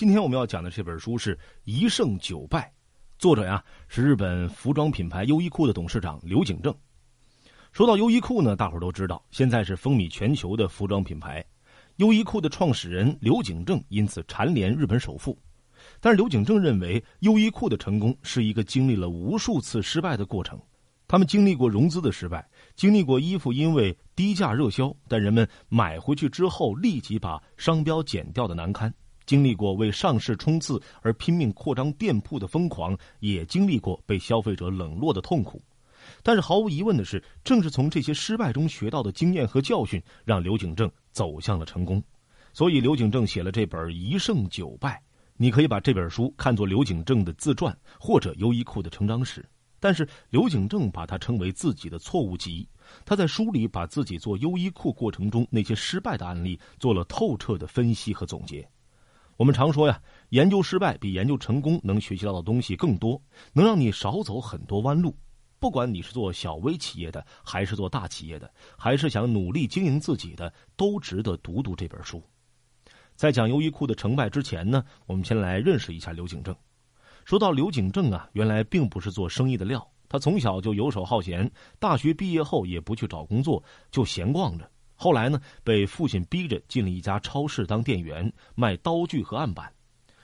今天我们要讲的这本书是《一胜九败》，作者呀是日本服装品牌优衣库的董事长刘景正。说到优衣库呢，大伙儿都知道，现在是风靡全球的服装品牌。优衣库的创始人刘景正因此蝉联日本首富。但是刘景正认为，优衣库的成功是一个经历了无数次失败的过程。他们经历过融资的失败，经历过衣服因为低价热销，但人们买回去之后立即把商标剪掉的难堪。经历过为上市冲刺而拼命扩张店铺的疯狂，也经历过被消费者冷落的痛苦，但是毫无疑问的是，正是从这些失败中学到的经验和教训，让刘景正走向了成功。所以，刘景正写了这本《一胜九败》，你可以把这本书看作刘景正的自传或者优衣库的成长史。但是，刘景正把它称为自己的错误集。他在书里把自己做优衣库过程中那些失败的案例做了透彻的分析和总结。我们常说呀，研究失败比研究成功能学习到的东西更多，能让你少走很多弯路。不管你是做小微企业的，还是做大企业的，还是想努力经营自己的，都值得读读这本书。在讲优衣库的成败之前呢，我们先来认识一下刘景正。说到刘景正啊，原来并不是做生意的料，他从小就游手好闲，大学毕业后也不去找工作，就闲逛着。后来呢，被父亲逼着进了一家超市当店员，卖刀具和案板。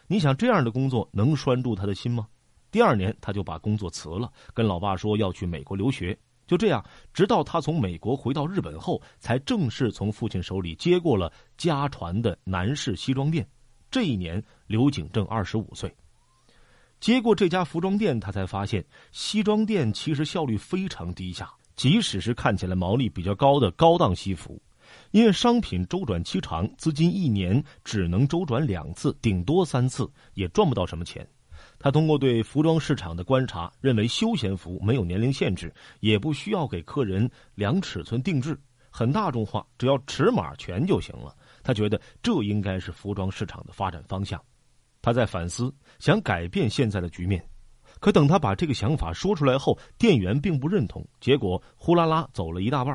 你想这样的工作能拴住他的心吗？第二年他就把工作辞了，跟老爸说要去美国留学。就这样，直到他从美国回到日本后，才正式从父亲手里接过了家传的男士西装店。这一年，刘景正二十五岁，接过这家服装店，他才发现西装店其实效率非常低下，即使是看起来毛利比较高的高档西服。因为商品周转期长，资金一年只能周转两次，顶多三次，也赚不到什么钱。他通过对服装市场的观察，认为休闲服没有年龄限制，也不需要给客人量尺寸定制，很大众化，只要尺码全就行了。他觉得这应该是服装市场的发展方向。他在反思，想改变现在的局面，可等他把这个想法说出来后，店员并不认同，结果呼啦啦走了一大半。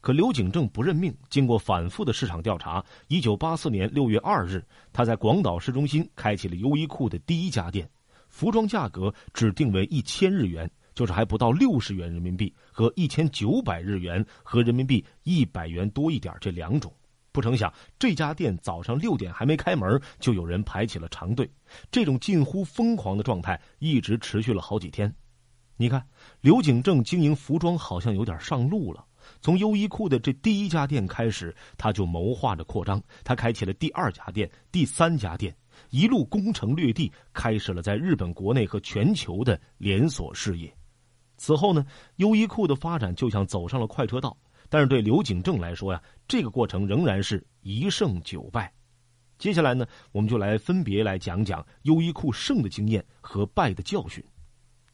可刘景正不认命。经过反复的市场调查，1984年6月2日，他在广岛市中心开启了优衣库的第一家店，服装价格指定为一千日元，就是还不到六十元人民币和一千九百日元和人民币一百元多一点这两种。不成想，这家店早上六点还没开门，就有人排起了长队。这种近乎疯狂的状态一直持续了好几天。你看，刘景正经营服装好像有点上路了。从优衣库的这第一家店开始，他就谋划着扩张，他开启了第二家店、第三家店，一路攻城略地，开始了在日本国内和全球的连锁事业。此后呢，优衣库的发展就像走上了快车道，但是对刘景正来说呀，这个过程仍然是一胜九败。接下来呢，我们就来分别来讲讲优衣库胜的经验和败的教训。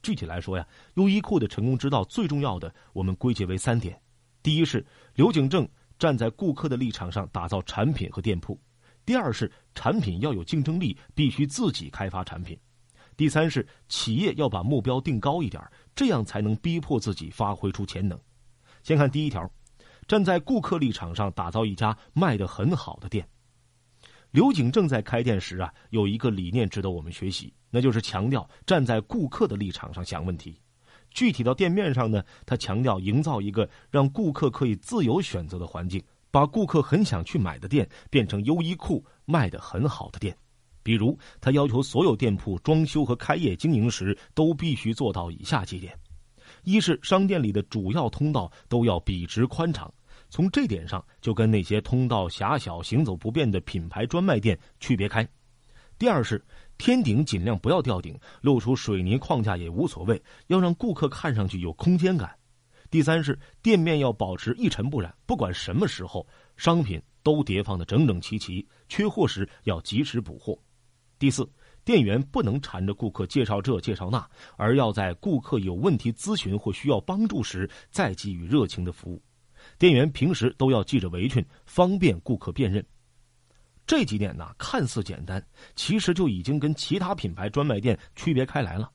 具体来说呀，优衣库的成功之道最重要的，我们归结为三点。第一是刘景正站在顾客的立场上打造产品和店铺，第二是产品要有竞争力，必须自己开发产品，第三是企业要把目标定高一点，这样才能逼迫自己发挥出潜能。先看第一条，站在顾客立场上打造一家卖的很好的店。刘景正在开店时啊，有一个理念值得我们学习，那就是强调站在顾客的立场上想问题。具体到店面上呢，他强调营造一个让顾客可以自由选择的环境，把顾客很想去买的店变成优衣库卖得很好的店。比如，他要求所有店铺装修和开业经营时都必须做到以下几点：一是商店里的主要通道都要笔直宽敞，从这点上就跟那些通道狭小、行走不便的品牌专卖店区别开；第二是。天顶尽量不要吊顶，露出水泥框架也无所谓，要让顾客看上去有空间感。第三是店面要保持一尘不染，不管什么时候，商品都叠放的整整齐齐，缺货时要及时补货。第四，店员不能缠着顾客介绍这介绍那，而要在顾客有问题咨询或需要帮助时再给予热情的服务。店员平时都要系着围裙，方便顾客辨认。这几点呢，看似简单，其实就已经跟其他品牌专卖店区别开来了。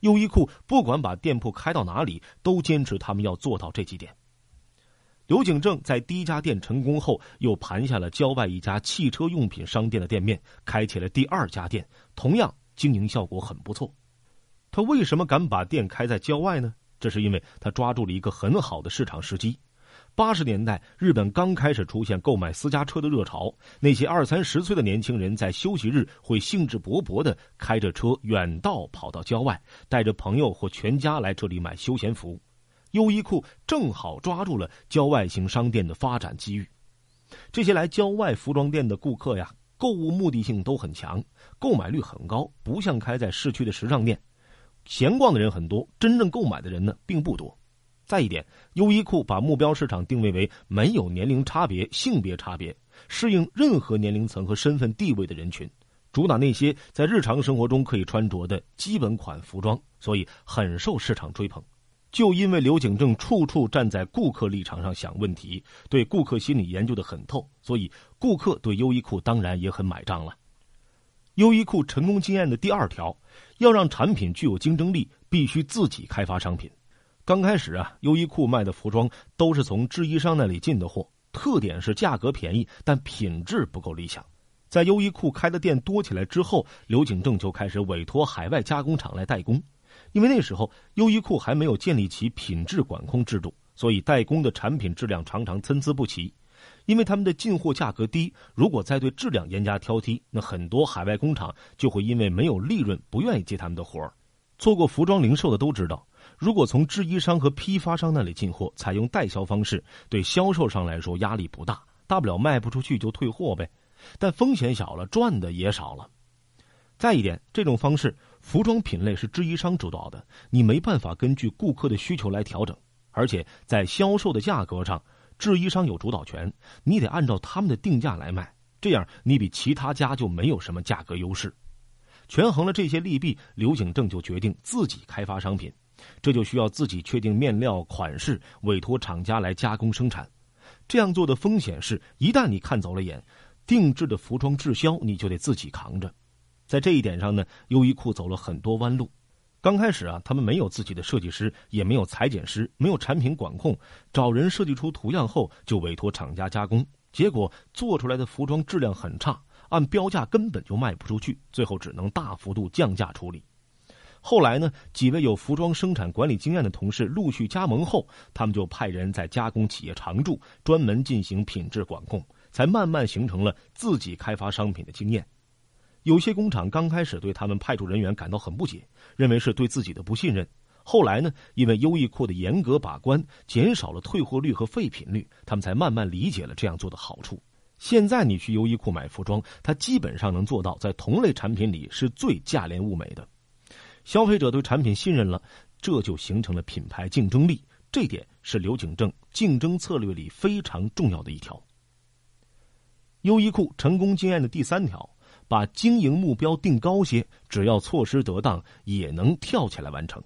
优衣库不管把店铺开到哪里，都坚持他们要做到这几点。刘景正在第一家店成功后，又盘下了郊外一家汽车用品商店的店面，开起了第二家店，同样经营效果很不错。他为什么敢把店开在郊外呢？这是因为他抓住了一个很好的市场时机。八十年代，日本刚开始出现购买私家车的热潮。那些二三十岁的年轻人在休息日会兴致勃勃地开着车远道跑到郊外，带着朋友或全家来这里买休闲服。优衣库正好抓住了郊外型商店的发展机遇。这些来郊外服装店的顾客呀，购物目的性都很强，购买率很高。不像开在市区的时尚店，闲逛的人很多，真正购买的人呢并不多。再一点，优衣库把目标市场定位为没有年龄差别、性别差别，适应任何年龄层和身份地位的人群，主打那些在日常生活中可以穿着的基本款服装，所以很受市场追捧。就因为刘景正处处站在顾客立场上想问题，对顾客心理研究的很透，所以顾客对优衣库当然也很买账了。优衣库成功经验的第二条，要让产品具有竞争力，必须自己开发商品。刚开始啊，优衣库卖的服装都是从制衣商那里进的货，特点是价格便宜，但品质不够理想。在优衣库开的店多起来之后，刘景正就开始委托海外加工厂来代工，因为那时候优衣库还没有建立起品质管控制度，所以代工的产品质量常常参差不齐。因为他们的进货价格低，如果再对质量严加挑剔，那很多海外工厂就会因为没有利润不愿意接他们的活儿。做过服装零售的都知道。如果从制衣商和批发商那里进货，采用代销方式，对销售商来说压力不大，大不了卖不出去就退货呗。但风险小了，赚的也少了。再一点，这种方式，服装品类是制衣商主导的，你没办法根据顾客的需求来调整，而且在销售的价格上，制衣商有主导权，你得按照他们的定价来卖，这样你比其他家就没有什么价格优势。权衡了这些利弊，刘景正就决定自己开发商品。这就需要自己确定面料款式，委托厂家来加工生产。这样做的风险是，一旦你看走了眼，定制的服装滞销，你就得自己扛着。在这一点上呢，优衣库走了很多弯路。刚开始啊，他们没有自己的设计师，也没有裁剪师，没有产品管控，找人设计出图样后就委托厂家加工，结果做出来的服装质量很差，按标价根本就卖不出去，最后只能大幅度降价处理。后来呢，几位有服装生产管理经验的同事陆续加盟后，他们就派人在加工企业常驻，专门进行品质管控，才慢慢形成了自己开发商品的经验。有些工厂刚开始对他们派出人员感到很不解，认为是对自己的不信任。后来呢，因为优衣库的严格把关，减少了退货率和废品率，他们才慢慢理解了这样做的好处。现在你去优衣库买服装，它基本上能做到在同类产品里是最价廉物美的。消费者对产品信任了，这就形成了品牌竞争力。这点是刘景正竞争策略里非常重要的一条。优衣库成功经验的第三条：把经营目标定高些，只要措施得当，也能跳起来完成。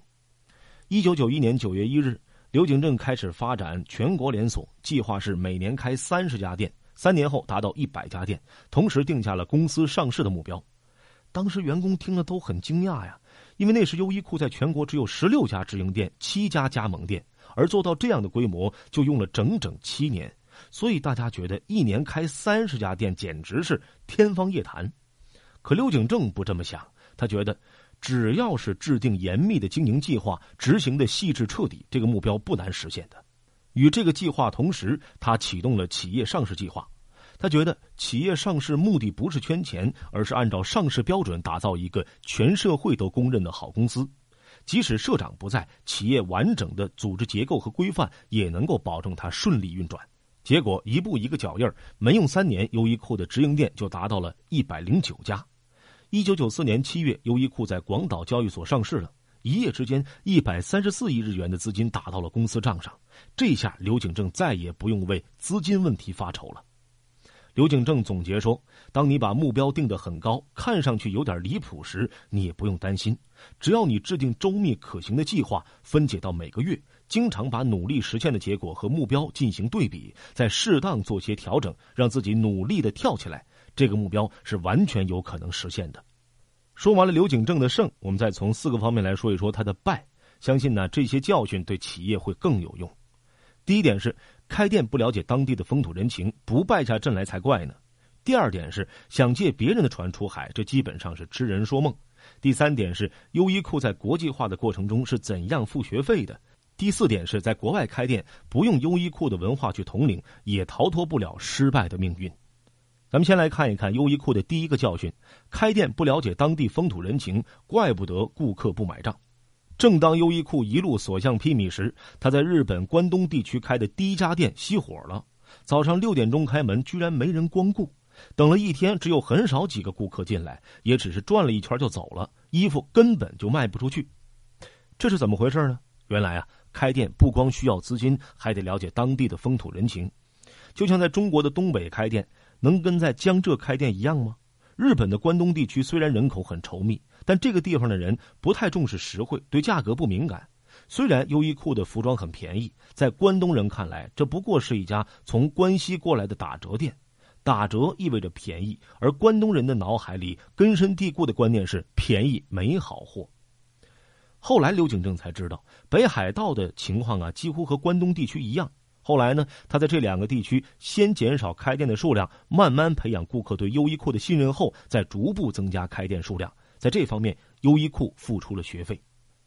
一九九一年九月一日，刘景正开始发展全国连锁，计划是每年开三十家店，三年后达到一百家店，同时定下了公司上市的目标。当时员工听了都很惊讶呀。因为那时优衣库在全国只有十六家直营店、七家加盟店，而做到这样的规模，就用了整整七年。所以大家觉得一年开三十家店简直是天方夜谭。可刘景正不这么想，他觉得，只要是制定严密的经营计划、执行的细致彻底，这个目标不难实现的。与这个计划同时，他启动了企业上市计划。他觉得，企业上市目的不是圈钱，而是按照上市标准打造一个全社会都公认的好公司。即使社长不在，企业完整的组织结构和规范也能够保证它顺利运转。结果，一步一个脚印儿，没用三年，优衣库的直营店就达到了一百零九家。一九九四年七月，优衣库在广岛交易所上市了，一夜之间，一百三十四亿日元的资金打到了公司账上。这下，刘景正再也不用为资金问题发愁了。刘景正总结说：“当你把目标定得很高，看上去有点离谱时，你也不用担心。只要你制定周密可行的计划，分解到每个月，经常把努力实现的结果和目标进行对比，再适当做些调整，让自己努力地跳起来，这个目标是完全有可能实现的。”说完了刘景正的胜，我们再从四个方面来说一说他的败。相信呢，这些教训对企业会更有用。第一点是开店不了解当地的风土人情，不败下阵来才怪呢。第二点是想借别人的船出海，这基本上是痴人说梦。第三点是优衣库在国际化的过程中是怎样付学费的？第四点是在国外开店不用优衣库的文化去统领，也逃脱不了失败的命运。咱们先来看一看优衣库的第一个教训：开店不了解当地风土人情，怪不得顾客不买账。正当优衣库一路所向披靡时，他在日本关东地区开的第一家店熄火了。早上六点钟开门，居然没人光顾，等了一天，只有很少几个顾客进来，也只是转了一圈就走了，衣服根本就卖不出去。这是怎么回事呢？原来啊，开店不光需要资金，还得了解当地的风土人情。就像在中国的东北开店，能跟在江浙开店一样吗？日本的关东地区虽然人口很稠密。但这个地方的人不太重视实惠，对价格不敏感。虽然优衣库的服装很便宜，在关东人看来，这不过是一家从关西过来的打折店。打折意味着便宜，而关东人的脑海里根深蒂固的观念是便宜没好货。后来刘景正才知道，北海道的情况啊，几乎和关东地区一样。后来呢，他在这两个地区先减少开店的数量，慢慢培养顾客对优衣库的信任，后再逐步增加开店数量。在这方面，优衣库付出了学费。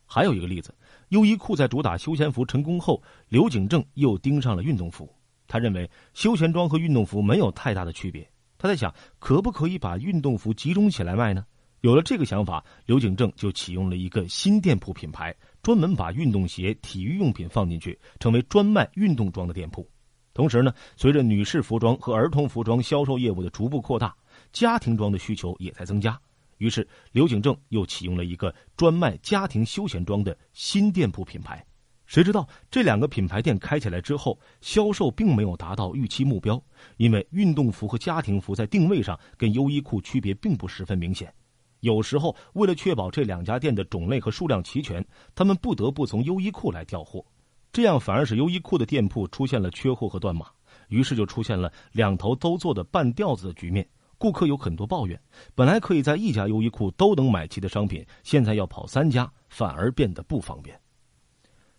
还有一个例子，优衣库在主打休闲服成功后，刘景正又盯上了运动服。他认为休闲装和运动服没有太大的区别。他在想，可不可以把运动服集中起来卖呢？有了这个想法，刘景正就启用了一个新店铺品牌，专门把运动鞋、体育用品放进去，成为专卖运动装的店铺。同时呢，随着女士服装和儿童服装销售业务的逐步扩大，家庭装的需求也在增加。于是，刘景正又启用了一个专卖家庭休闲装的新店铺品牌。谁知道这两个品牌店开起来之后，销售并没有达到预期目标，因为运动服和家庭服在定位上跟优衣库区别并不十分明显。有时候，为了确保这两家店的种类和数量齐全，他们不得不从优衣库来调货，这样反而使优衣库的店铺出现了缺货和断码，于是就出现了两头都做的半吊子的局面。顾客有很多抱怨，本来可以在一家优衣库都能买齐的商品，现在要跑三家，反而变得不方便。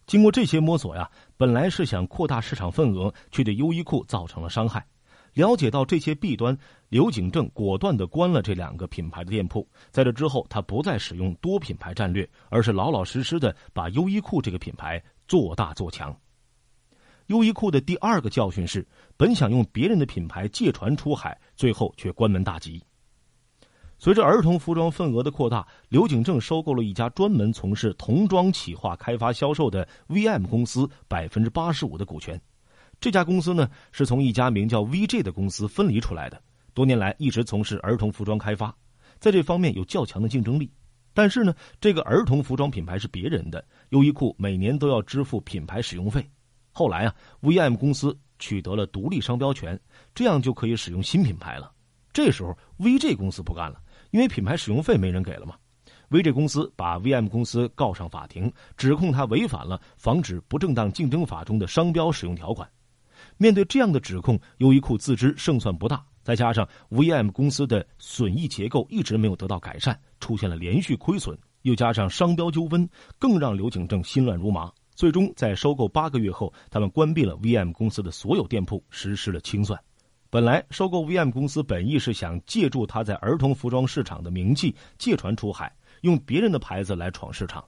经过这些摸索呀，本来是想扩大市场份额，却对优衣库造成了伤害。了解到这些弊端，刘景正果断的关了这两个品牌的店铺。在这之后，他不再使用多品牌战略，而是老老实实的把优衣库这个品牌做大做强。优衣库的第二个教训是，本想用别人的品牌借船出海，最后却关门大吉。随着儿童服装份额的扩大，刘景正收购了一家专门从事童装企划、开发、销售的 VM 公司百分之八十五的股权。这家公司呢，是从一家名叫 v j 的公司分离出来的，多年来一直从事儿童服装开发，在这方面有较强的竞争力。但是呢，这个儿童服装品牌是别人的，优衣库每年都要支付品牌使用费。后来啊，VM 公司取得了独立商标权，这样就可以使用新品牌了。这时候，VG 公司不干了，因为品牌使用费没人给了嘛。VG 公司把 VM 公司告上法庭，指控他违反了《防止不正当竞争法》中的商标使用条款。面对这样的指控，优衣库自知胜算不大，再加上 VM 公司的损益结构一直没有得到改善，出现了连续亏损，又加上商标纠纷，更让刘景正心乱如麻。最终，在收购八个月后，他们关闭了 VM 公司的所有店铺，实施了清算。本来收购 VM 公司本意是想借助他在儿童服装市场的名气，借船出海，用别人的牌子来闯市场。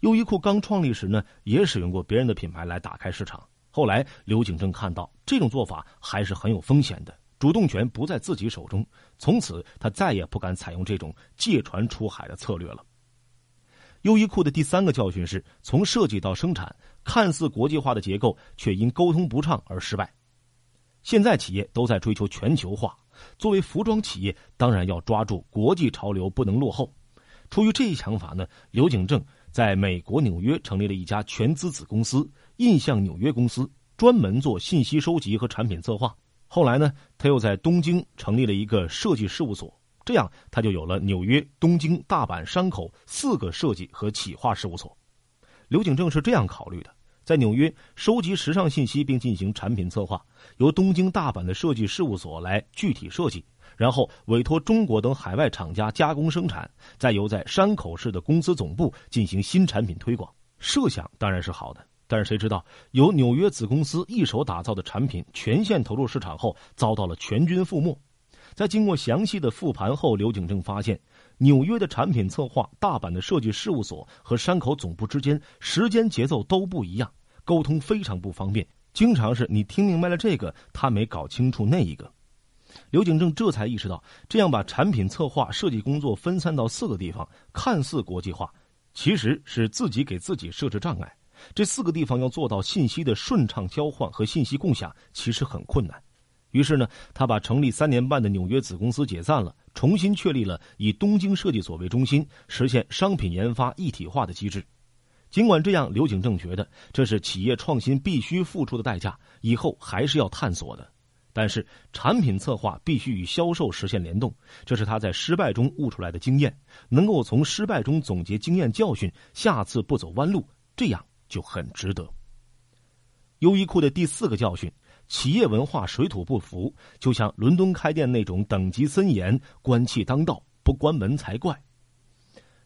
优衣库刚创立时呢，也使用过别人的品牌来打开市场。后来刘景正看到这种做法还是很有风险的，主动权不在自己手中。从此，他再也不敢采用这种借船出海的策略了。优衣库的第三个教训是，从设计到生产，看似国际化的结构，却因沟通不畅而失败。现在企业都在追求全球化，作为服装企业，当然要抓住国际潮流，不能落后。出于这一想法呢，刘景正在美国纽约成立了一家全资子公司——印象纽约公司，专门做信息收集和产品策划。后来呢，他又在东京成立了一个设计事务所。这样，他就有了纽约、东京、大阪、山口四个设计和企划事务所。刘景正是这样考虑的：在纽约收集时尚信息并进行产品策划，由东京、大阪的设计事务所来具体设计，然后委托中国等海外厂家加工生产，再由在山口市的公司总部进行新产品推广。设想当然是好的，但是谁知道由纽约子公司一手打造的产品全线投入市场后，遭到了全军覆没。在经过详细的复盘后，刘景正发现，纽约的产品策划、大阪的设计事务所和山口总部之间时间节奏都不一样，沟通非常不方便，经常是你听明白了这个，他没搞清楚那一个。刘景正这才意识到，这样把产品策划、设计工作分散到四个地方，看似国际化，其实是自己给自己设置障碍。这四个地方要做到信息的顺畅交换和信息共享，其实很困难。于是呢，他把成立三年半的纽约子公司解散了，重新确立了以东京设计所为中心，实现商品研发一体化的机制。尽管这样，刘景正觉得这是企业创新必须付出的代价，以后还是要探索的。但是，产品策划必须与销售实现联动，这是他在失败中悟出来的经验。能够从失败中总结经验教训，下次不走弯路，这样就很值得。优衣库的第四个教训。企业文化水土不服，就像伦敦开店那种等级森严、官气当道，不关门才怪。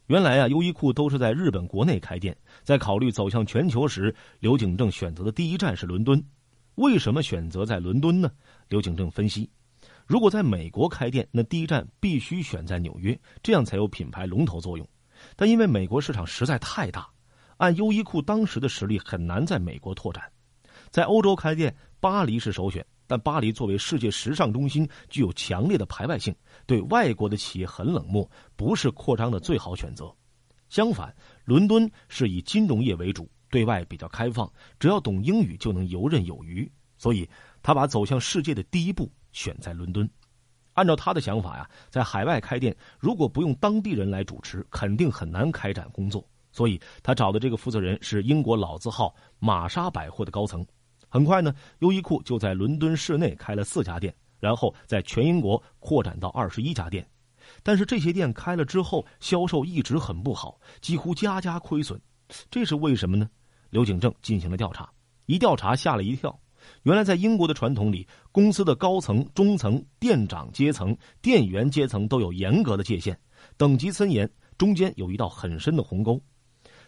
原来啊，优衣库都是在日本国内开店，在考虑走向全球时，刘景正选择的第一站是伦敦。为什么选择在伦敦呢？刘景正分析：如果在美国开店，那第一站必须选在纽约，这样才有品牌龙头作用。但因为美国市场实在太大，按优衣库当时的实力很难在美国拓展，在欧洲开店。巴黎是首选，但巴黎作为世界时尚中心，具有强烈的排外性，对外国的企业很冷漠，不是扩张的最好选择。相反，伦敦是以金融业为主，对外比较开放，只要懂英语就能游刃有余。所以他把走向世界的第一步选在伦敦。按照他的想法呀，在海外开店，如果不用当地人来主持，肯定很难开展工作。所以他找的这个负责人是英国老字号玛莎百货的高层。很快呢，优衣库就在伦敦市内开了四家店，然后在全英国扩展到二十一家店。但是这些店开了之后，销售一直很不好，几乎家家亏损。这是为什么呢？刘景正进行了调查，一调查吓了一跳。原来在英国的传统里，公司的高层、中层、店长阶层、店员阶层都有严格的界限，等级森严，中间有一道很深的鸿沟。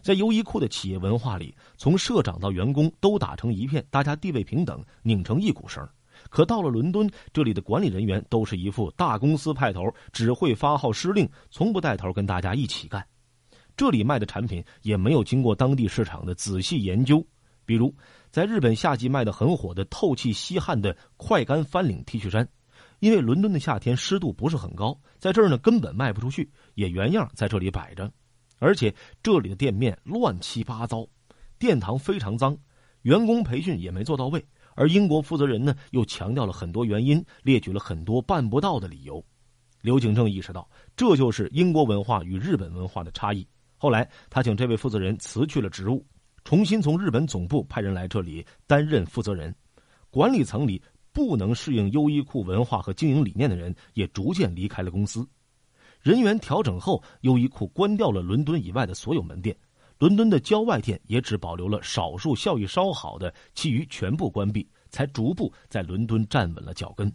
在优衣库的企业文化里，从社长到员工都打成一片，大家地位平等，拧成一股绳。可到了伦敦，这里的管理人员都是一副大公司派头，只会发号施令，从不带头跟大家一起干。这里卖的产品也没有经过当地市场的仔细研究，比如在日本夏季卖得很火的透气吸汗的快干翻领 T 恤衫，因为伦敦的夏天湿度不是很高，在这儿呢根本卖不出去，也原样在这里摆着。而且这里的店面乱七八糟，殿堂非常脏，员工培训也没做到位。而英国负责人呢，又强调了很多原因，列举了很多办不到的理由。刘景正意识到，这就是英国文化与日本文化的差异。后来，他请这位负责人辞去了职务，重新从日本总部派人来这里担任负责人。管理层里不能适应优衣库文化和经营理念的人，也逐渐离开了公司。人员调整后，优衣库关掉了伦敦以外的所有门店，伦敦的郊外店也只保留了少数效益稍好的，其余全部关闭，才逐步在伦敦站稳了脚跟。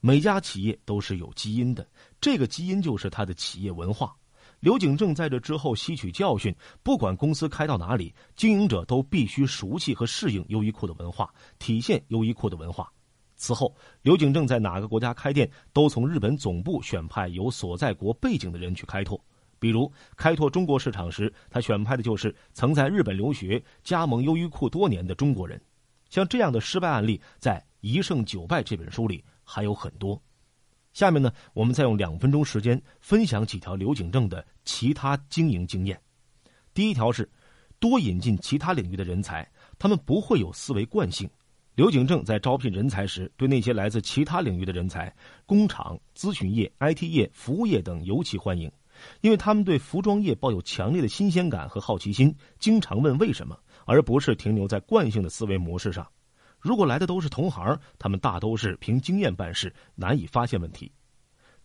每家企业都是有基因的，这个基因就是他的企业文化。刘景正在这之后吸取教训，不管公司开到哪里，经营者都必须熟悉和适应优衣库的文化，体现优衣库的文化。此后，刘景正在哪个国家开店，都从日本总部选派有所在国背景的人去开拓。比如开拓中国市场时，他选派的就是曾在日本留学、加盟优衣库多年的中国人。像这样的失败案例，在《一胜九败》这本书里还有很多。下面呢，我们再用两分钟时间分享几条刘景正的其他经营经验。第一条是，多引进其他领域的人才，他们不会有思维惯性。刘景正在招聘人才时，对那些来自其他领域的人才，工厂、咨询业、IT 业、服务业等尤其欢迎，因为他们对服装业抱有强烈的新鲜感和好奇心，经常问为什么，而不是停留在惯性的思维模式上。如果来的都是同行，他们大都是凭经验办事，难以发现问题。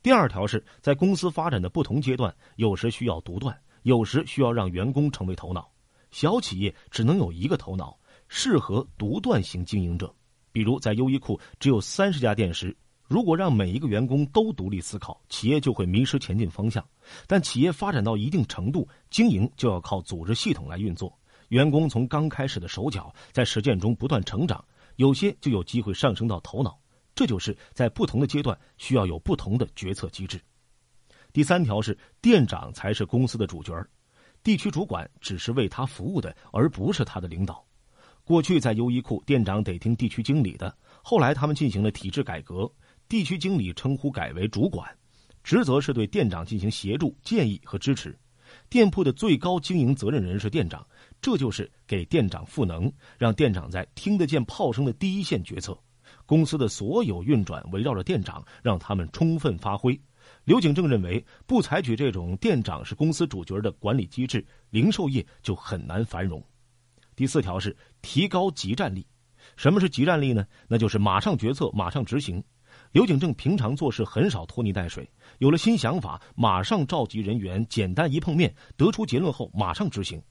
第二条是在公司发展的不同阶段，有时需要独断，有时需要让员工成为头脑。小企业只能有一个头脑。适合独断型经营者，比如在优衣库只有三十家店时，如果让每一个员工都独立思考，企业就会迷失前进方向。但企业发展到一定程度，经营就要靠组织系统来运作。员工从刚开始的手脚，在实践中不断成长，有些就有机会上升到头脑。这就是在不同的阶段需要有不同的决策机制。第三条是，店长才是公司的主角，地区主管只是为他服务的，而不是他的领导。过去在优衣库，店长得听地区经理的。后来他们进行了体制改革，地区经理称呼改为主管，职责是对店长进行协助、建议和支持。店铺的最高经营责任人是店长，这就是给店长赋能，让店长在听得见炮声的第一线决策。公司的所有运转围绕着店长，让他们充分发挥。刘景正认为，不采取这种店长是公司主角的管理机制，零售业就很难繁荣。第四条是。提高急战力，什么是急战力呢？那就是马上决策，马上执行。刘景正平常做事很少拖泥带水，有了新想法，马上召集人员，简单一碰面，得出结论后马上执行。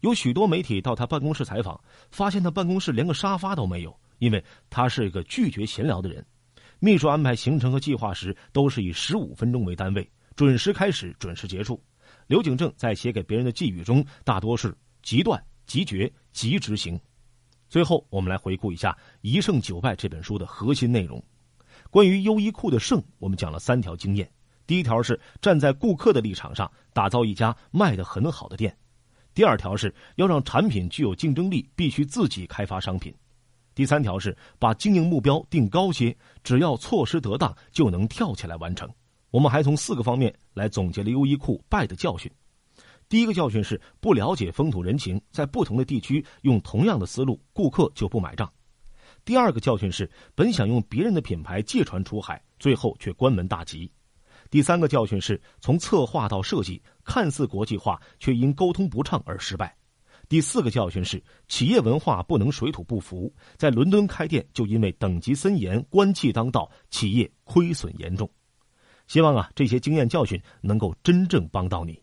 有许多媒体到他办公室采访，发现他办公室连个沙发都没有，因为他是一个拒绝闲聊的人。秘书安排行程和计划时，都是以十五分钟为单位，准时开始，准时结束。刘景正在写给别人的寄语中，大多是即断、即决、即执行。最后，我们来回顾一下《一胜九败》这本书的核心内容。关于优衣库的胜，我们讲了三条经验：第一条是站在顾客的立场上，打造一家卖的很好的店；第二条是要让产品具有竞争力，必须自己开发商品；第三条是把经营目标定高些，只要措施得当，就能跳起来完成。我们还从四个方面来总结了优衣库败的教训。第一个教训是不了解风土人情，在不同的地区用同样的思路，顾客就不买账。第二个教训是本想用别人的品牌借船出海，最后却关门大吉。第三个教训是从策划到设计看似国际化，却因沟通不畅而失败。第四个教训是企业文化不能水土不服，在伦敦开店就因为等级森严、官气当道，企业亏损严重。希望啊，这些经验教训能够真正帮到你。